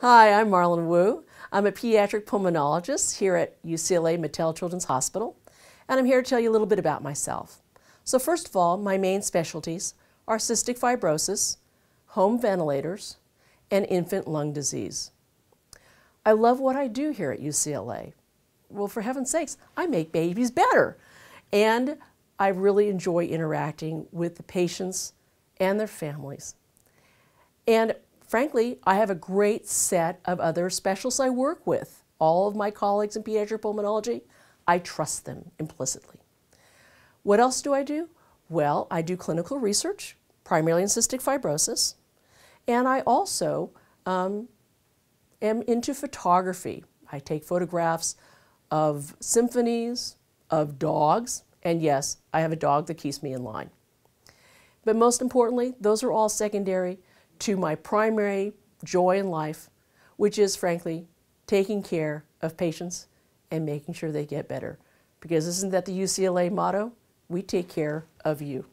Hi, I'm Marlon Wu. I'm a pediatric pulmonologist here at UCLA Mattel Children's Hospital, and I'm here to tell you a little bit about myself. So first of all, my main specialties are cystic fibrosis, home ventilators, and infant lung disease. I love what I do here at UCLA. Well, for heaven's sakes, I make babies better. And I really enjoy interacting with the patients and their families. And frankly, I have a great set of other specialists I work with. All of my colleagues in pediatric pulmonology, I trust them implicitly. What else do I do? Well, I do clinical research, primarily in cystic fibrosis, and I also um, am into photography. I take photographs of symphonies, of dogs, and yes, I have a dog that keeps me in line. But most importantly, those are all secondary to my primary joy in life, which is frankly taking care of patients and making sure they get better. Because isn't that the UCLA motto? We take care of you.